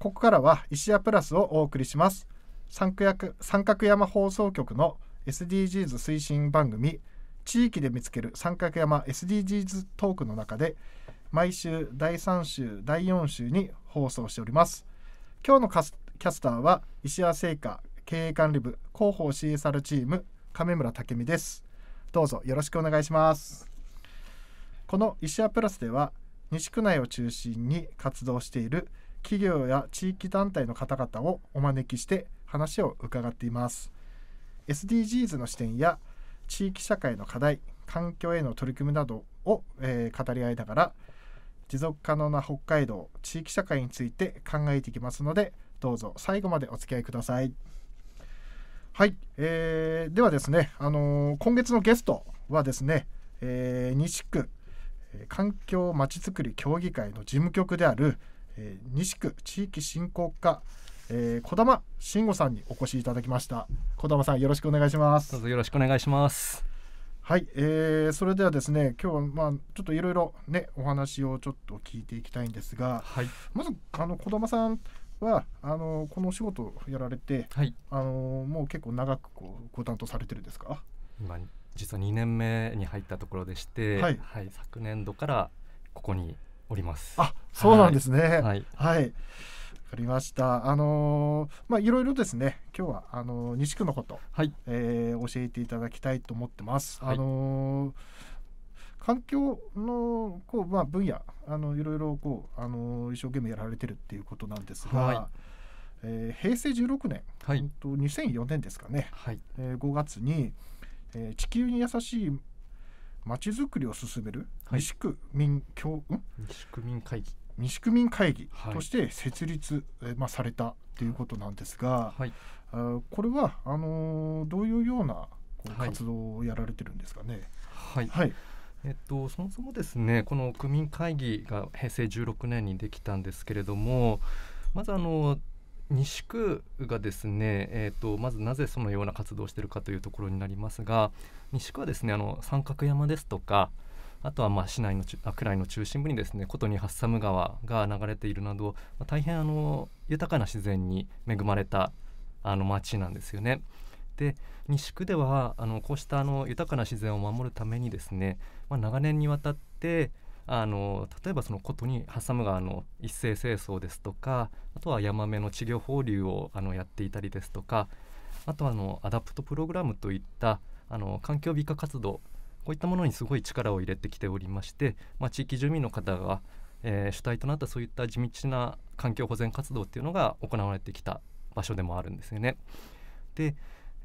ここからは石屋プラスをお送りします三角三角山放送局の SDGs 推進番組地域で見つける三角山 SDGs トークの中で毎週第3週第4週に放送しております今日のキャスターは石屋製菓経営管理部広報 CSR チーム亀村武美ですどうぞよろしくお願いしますこの石屋プラスでは西区内を中心に活動している企業や地域団体の方々をお招きして話を伺っています SDGs の視点や地域社会の課題環境への取り組みなどを、えー、語り合いながら持続可能な北海道地域社会について考えていきますのでどうぞ最後までお付き合いくださいはい、えー、ではですね、あのー、今月のゲストはですね、えー、西区環境まちづくり協議会の事務局であるえ西区地域振興課、えー、小玉慎吾さんにお越しいただきました小玉さんよろしくお願いしますどうぞよろしくお願いしますはい、えー、それではですね今日はまあちょっといろいろねお話をちょっと聞いていきたいんですが、はい、まずあの児玉さんはあのこのお仕事をやられて、はい、あのもう結構長くこうご担当されてるんですか今実は2年目に入ったところでして、はい、はい、昨年度からここにおります。あ、そうなんですね。はい。はい。わかりました。あのー、まあいろいろですね。今日はあのー、西区のこと、はい、えー、教えていただきたいと思ってます。はい、あの環境のこうまあ分野あのいろいろこうあの一生懸命やられてるっていうことなんですが。はい、え平成16年、はい、と2004年ですかね、はいえー、5月に、え地球に優しいまちづくりを進める西区民協、はい、西区民会議西区民会議として設立、はい、まあ、されたということなんですが、はい、あこれはあのー、どういうような活動をやられてるんですかね。はい、はいえっと、そもそもですねこの区民会議が平成16年にできたんですけれどもまずあの西区がですね、えーと、まずなぜそのような活動をしているかというところになりますが西区はですねあの三角山ですとかあとはまあ市内のあくらいの中心部にですね琴にハッサム川が流れているなど、まあ、大変あの豊かな自然に恵まれたあの町なんですよね。で西区ではあのこうしたあの豊かな自然を守るためにですね、まあ、長年にわたってあの例えばその琴に挟む川の一斉清掃ですとかあとはヤマメの稚魚放流をあのやっていたりですとかあとはあのアダプトプログラムといったあの環境美化活動こういったものにすごい力を入れてきておりまして、まあ、地域住民の方が、えー、主体となったそういった地道な環境保全活動っていうのが行われてきた場所でもあるんですよね。で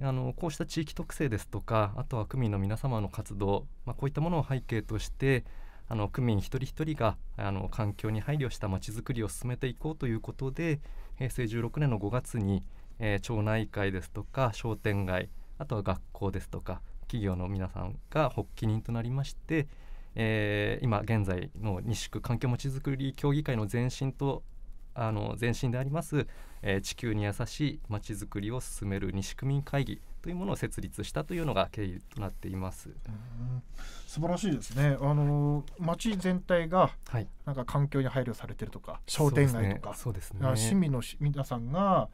あのこうした地域特性ですとかあとは区民の皆様の活動、まあ、こういったものを背景としてあの区民一人一人があの環境に配慮したまちづくりを進めていこうということで平成16年の5月に、えー、町内会ですとか商店街あとは学校ですとか企業の皆さんが発起人となりまして、えー、今現在の西区環境まちづくり協議会の前身とあの前身であります、えー、地球に優しいまちづくりを進める西区民会議というものを設立したというのが経緯となっています。素晴らしいですね。あの町全体がなんか環境に配慮されてるとか、はい、商店街とか、そうですね、ね、市民の皆さんが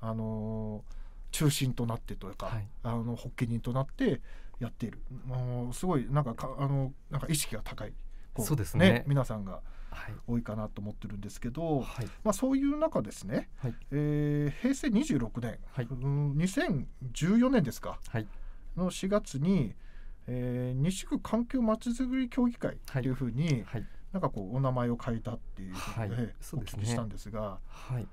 あの中心となってというか、はい、あの発起人となってやっている。もうすごいなんかかあのなんか意識が高い。そうですね皆さんが多いかなと思ってるんですけど、はい、まあ、そういう中ですね、はい、えー、平成26年、はい、2014年ですか、はい、の4月に、えー、西区環境まちづくり協議会というふうに、はい、なんかこうお名前を変えたっていうことで、お聞きしたんですが。はい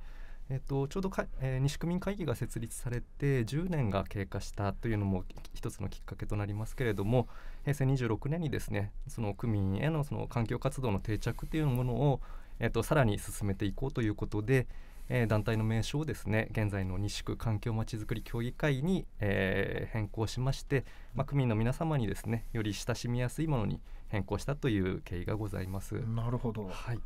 えっと、ちょうどか、えー、西区民会議が設立されて10年が経過したというのも一つのきっかけとなりますけれども平成26年にですねその区民へのその環境活動の定着というものを、えっと、さらに進めていこうということで、えー、団体の名称をですね現在の西区環境まちづくり協議会に、えー、変更しまして、まあ、区民の皆様にですねより親しみやすいものに変更したという経緯がございます。なるほど、はい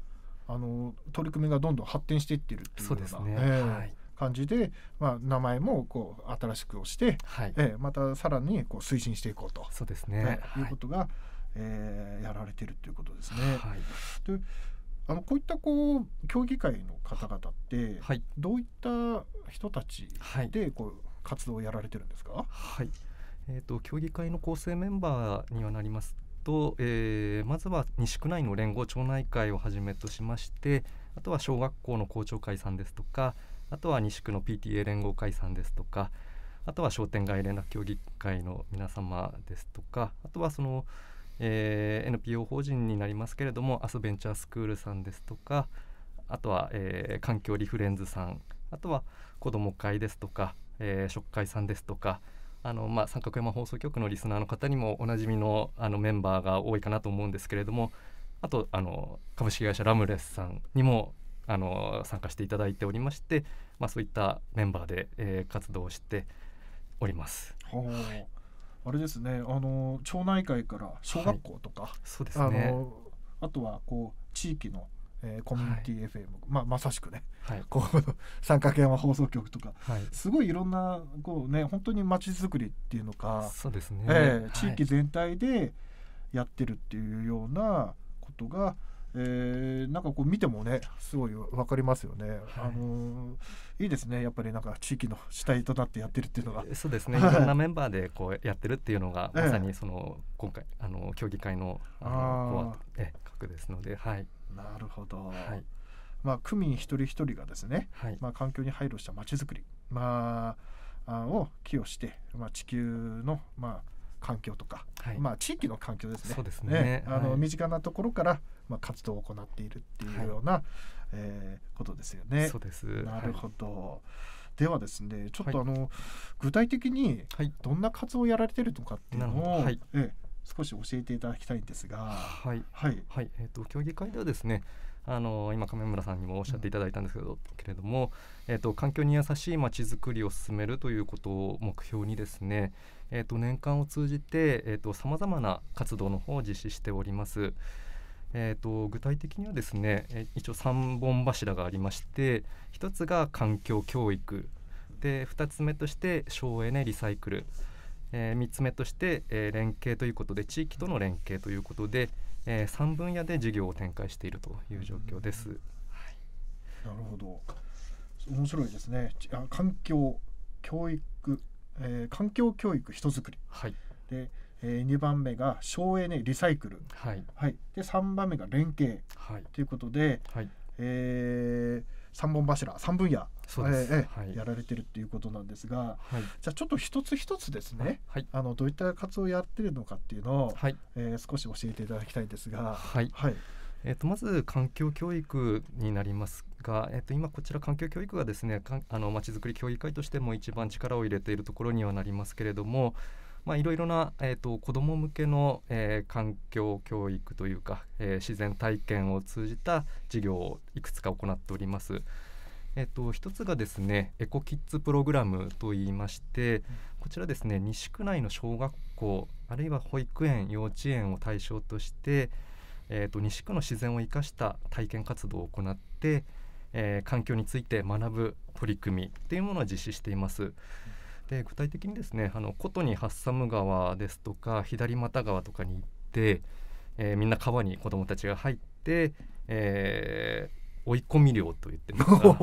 あの取り組みがどんどん発展していってるっていうような、ねえーはい、感じで、まあ、名前もこう新しくをして、はい、えー、またさらにこう推進していこうとそうですね、ねいうことが、はい、えー、やられてるということですね。はい、であのこういったこう競技会の方々って、はい、どういった人たちでこう、活動をやられてるんですか、はいえーと、と競技会の構成メンバーにはなりますと、えー、まずは西区内の連合町内会をはじめとしましてあとは小学校の校長会さんですとかあとは西区の PTA 連合会さんですとかあとは商店街連絡協議会の皆様ですとかあとはその、えー、NPO 法人になりますけれどもアスベンチャースクールさんですとかあとは、えー、環境リフレンズさんあとは子ども会ですとか、えー、食会さんですとかあのまあ、三角山放送局のリスナーの方にもおなじみのあのメンバーが多いかなと思うんですけれどもあとあの株式会社ラムレスさんにもあの参加していただいておりまして、まあ、そういったメンバーで、えー、活動しております。はあれですねあの町内会から小学校とか、はい、そうですねあとはこう地域のえー、コミュニティ FM、はい、まあ、まさしくね、はい、こう三角山放送局とか、はい、すごいいろんなこう、ね、本当にまちづくりっていうのかそうですね、えー、地域全体でやってるっていうようなことが、えー、なんかこう見てもねすごい分かりますよね、はい、あのー、いいですねやっぱりなんか地域の主体となってやってるっていうのがそうですねいろんなメンバーでこうやってるっていうのがまさにその、今回あの競技会のあのあえ格ですのではい。なるほど、はいまあ、区民一人一人がですね、はい、まあ、環境に配慮したまちづくり、まあ、を寄与して、まあ、地球の、まあ、環境とか、はい、まあ、地域の環境ですねそうですね、ね、あの、はい、身近なところから、まあ、活動を行っているっていうような、はい、えー、ことですよね。そうですなるほど、ではですねちょっとあの、具体的にどんな活動をやられてるのかっていうのを、はいえ少し教えていただきたいんですが、はい、はい、はい、えっ、ー、と競技会ではですね、あの今亀村さんにもおっしゃっていただいたんですけど、うん、けれども、えっ、ー、と環境に優しいまちづくりを進めるということを目標にですね、えっ、ー、と年間を通じてえっ、とさまざまな活動の方を実施しております。えーと、と具体的にはですね、え一応3本柱がありまして1つが環境教育で2つ目として省エネリサイクルえー、3つ目として、えー、連携ということで地域との連携ということで、えー、3分野で事業を展開しているという状況です。なるほど面白いですねあ環境教育、えー、環境教育人づくり、はい、で、えー、2番目が省エネリサイクル、はいはい、で3番目が連携、はい、ということで、はいえー3本柱3分野そうです、えー、はい、やられてるっていうことなんですが、はい、じゃあちょっと一つ一つですね、はい、あのどういった活動をやってるのかっていうのを、はいえー、少し教えていただきたいんですが。はい、はいえー、とまず環境教育になりますが、えー、と今こちら環境教育がですねかあのまちづくり協議会としても一番力を入れているところにはなりますけれども、まあ、いろいろな、えーと、子ども向けの、えー、環境教育というか、えー、自然体験を通じた授業をいくつか行っております。えっと、一つがですねエコキッズプログラムといいましてこちらですね西区内の小学校あるいは保育園幼稚園を対象として、えっと、西区の自然を生かした体験活動を行って、えー、環境について学ぶ取り組みというものを実施しています。うんで具体的にですねあの琴にハッサム川ですとか左俣川とかに行って、えー、みんな川に子どもたちが入って、えー、追い込み漁といって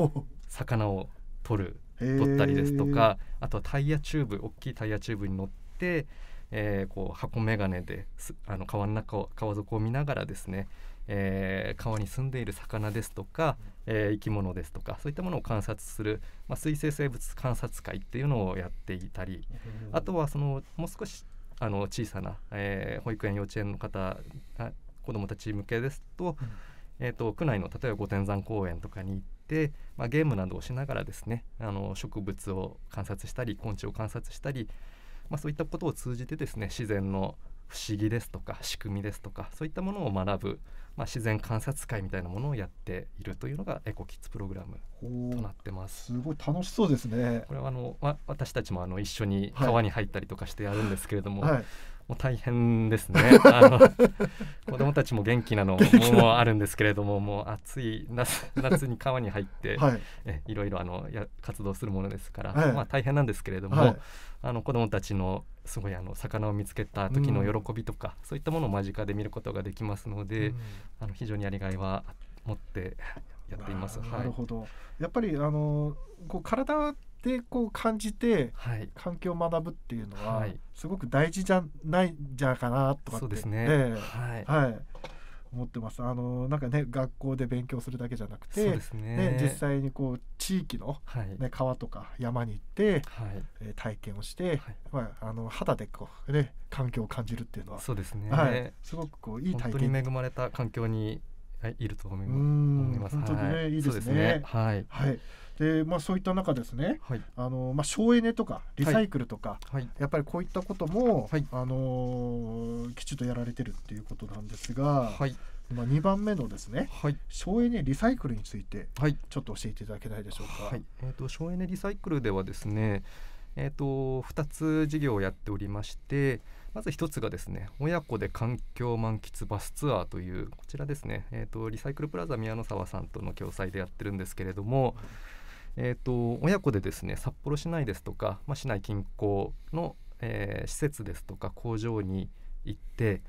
魚を取る取ったりですとかあとはタイヤチューブ大きいタイヤチューブに乗って、えー、こう箱眼鏡であの川の中を川底を見ながらですねえー、川に住んでいる魚ですとか、えー、生き物ですとかそういったものを観察する、まあ、水生生物観察会っていうのをやっていたりあとはそのもう少しあの小さな、えー、保育園幼稚園の方子どもたち向けですと,、えーと、区内の例えば御殿山公園とかに行って、まあ、ゲームなどをしながらですねあの植物を観察したり昆虫を観察したり、まあ、そういったことを通じてですね自然の不思議ですとか仕組みですとかそういったものを学ぶまあ、自然観察会みたいなものをやっているというのがエコキッズプログラムとなってますすごい楽しそうですねこれはあの、ま、私たちもあの一緒に川に入ったりとかしてやるんですけれども、はいはいもう大変ですね。あの子供たちも元気なのもあるんですけれども、もう暑い夏 夏に川に入って、はい、えいろいろあのや活動するものですから、はい、まあ大変なんですけれども、はい、あの子供たちのすごいあの魚を見つけた時の喜びとか、そういったものを間近で見ることができますので、あの非常にやりがいは持ってやっています。なるほど、はい、やっぱりあのこう体でこう感じて環境を学ぶっていうのはすごく大事じゃないんじゃかなとかって、そうですね、えー、はい、はい思ってます。あのなんかね学校で勉強するだけじゃなくて、ね、ね、実際にこう地域のね、はい、川とか山に行って、はい、えー、体験をして、はい、まあ、あの肌でこう、ね、環境を感じるっていうのはそうですね、はい、すごくこういい体験恵まれた環境にはい、いると思います。本当にね、はい、いいですね。すねはい。はい。で、まあ、そういった中ですね。はい、あの、まあ、省エネとか、リサイクルとか、はい、やっぱりこういったことも、はい、あのー、きちっとやられてるっていうことなんですが。はい。まあ、2番目のですね、はい、省エネリサイクルについて、はい、ちょっと教えていただけないでしょうか。はい、えっ、ー、と、省エネリサイクルではですね。えっ、ー、と、2つ事業をやっておりまして。まず1つがですね親子で環境満喫バスツアーというこちらですね、えーと、リサイクルプラザ宮の沢さんとの共催でやってるんですけれども、えーと、と親子でですね札幌市内ですとか、まあ、市内近郊の、えー、施設ですとか工場に行って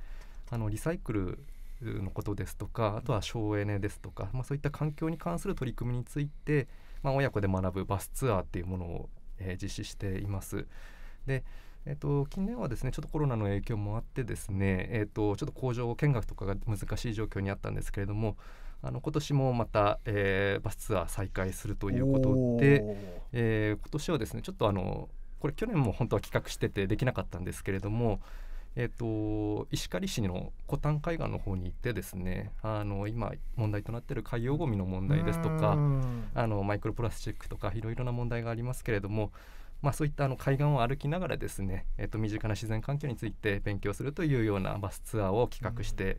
あのリサイクルのことですとかあとは省エネですとか、まあ、そういった環境に関する取り組みについて、まあ、親子で学ぶバスツアーっていうものを、えー、実施しています。でえっと、近年はですねちょっとコロナの影響もあってですね、えっと、ちょっと工場見学とかが難しい状況にあったんですけれどもあの今年もまた、えー、バスツアー再開するということで、えー、今年はですねちょっとあのこれ去年も本当は企画しててできなかったんですけれども、えーと、石狩市の古丹海岸の方に行ってですねあの今問題となっている海洋ごみの問題ですとかあのマイクロプラスチックとかいろいろな問題がありますけれどもまあ、そういったあの海岸を歩きながらですね、えっと、身近な自然環境について勉強するというようなバスツアーを企画して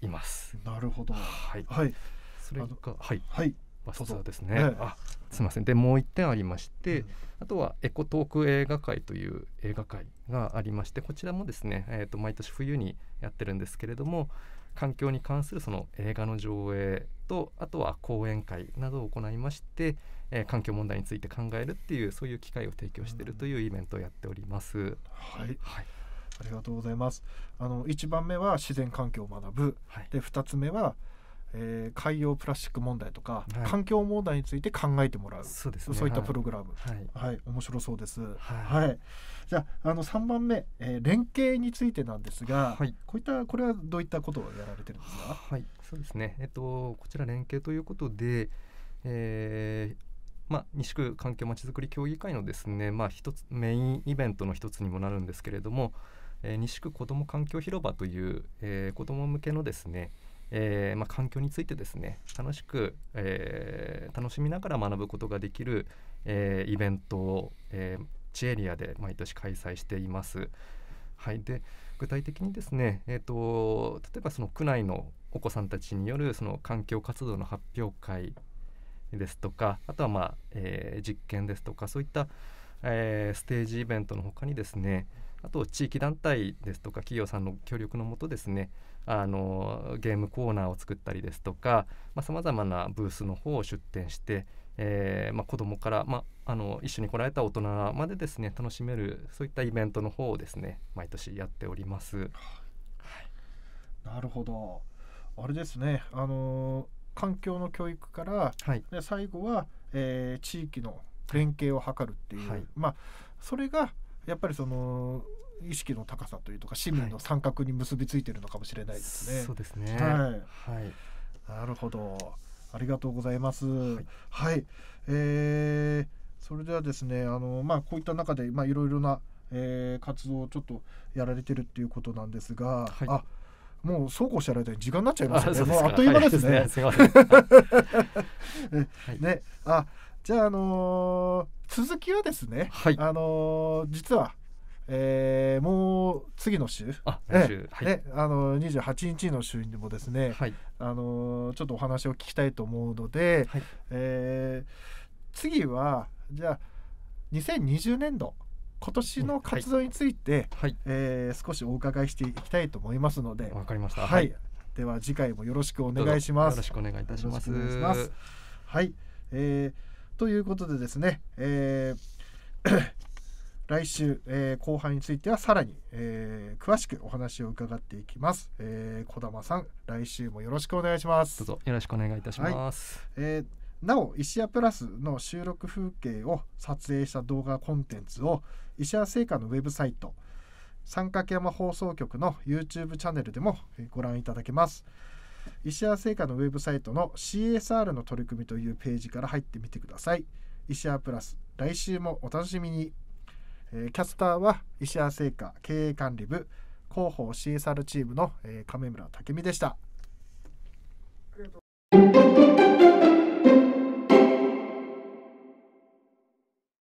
います。うん、なるほど、はい、はい、それがはい、はい、バスツアーですね。ええ、あすいませんでもう1点ありまして、うん、あとはエコトーク映画会という映画会がありましてこちらもですね、えー、と毎年冬にやってるんですけれども環境に関するその映画の上映とあとは講演会などを行いましてえー、環境問題について考えるっていうそういう機会を提供しているというイベントをやっております。はい、はいありがとうございます。あの一番目は自然環境を学ぶ、はい、で二つ目は、えー、海洋プラスチック問題とか、はい、環境問題について考えてもらう、そうです、ね、そういったプログラム、はい、はい、面白そうです。はい、じゃああの3番目、えー、連携についてなんですが、はい、こういったこれはどういったことをやられてるんですか。はい、そうですね。えっとこちら連携ということで。えー、まあ、西区環境まちづくり協議会のですね、まあ、一つメインイベントの一つにもなるんですけれども、えー、西区子ども環境広場という、えー、子ども向けのですね、えーまあ、環境についてですね楽しく、えー、楽しみながら学ぶことができる、えー、イベントを、えー、チエリアで毎年開催しています。はい、で具体的にですね、えーと、と例えばその区内のお子さんたちによるその環境活動の発表会ですとかあとは、まあえー、実験ですとかそういった、えー、ステージイベントのほかにですねあと地域団体ですとか企業さんの協力のもとですねあのゲームコーナーを作ったりですとかさまざ、まあ、なブースの方を出展して、えーまあ、子どもから、まあ、あの一緒に来られた大人までですね楽しめるそういったイベントの方をですね毎年やっております。はい、なるほどあれですねあのー環境の教育から、はい、で最後は、えー、地域の連携を図るっていう、はい、まあそれがやっぱりその意識の高さというとか市民の参画に結びついてるのかもしれないですね。はい、そうですね、はい、なるほどありがとうございます。はい、えー、それではですねあの、まあ、こういった中で、まあ、いろいろな、えー、活動をちょっとやられてるっていうことなんですが、あもうそうこうしてる間に時間になっちゃいますよね。ああっという間ですね。はい、すね ね、あじゃあ、あのー、続きはですね、はい、あのー、実は、えー、もう次の週あ、えはい、ね、あのー、28日の週にもですね、はい、あのちょっとお話を聞きたいと思うので、はい、え次はじゃあ2020年度。今年の活動について、はい、えー、少しお伺いしていきたいと思いますのでわかりました、はい、では次回もよろしくお願いしますよろしくお願いいたしますはい、えー、ということでですね、えー 来週、えー、後半についてはさらに、えー、詳しくお話を伺っていきます、えー、小玉さん来週もよろしくお願いしますどうぞよろしくお願いいたします、はい、えーなお石屋プラスの収録風景を撮影した動画コンテンツを石屋製菓のウェブサイト三角山放送局の YouTube チャンネルでもご覧いただけます石屋製菓のウェブサイトの CSR の取り組みというページから入ってみてください石屋プラス来週もお楽しみに、キャスターは石屋製菓経営管理部広報 CSR チームの、亀村武美でした。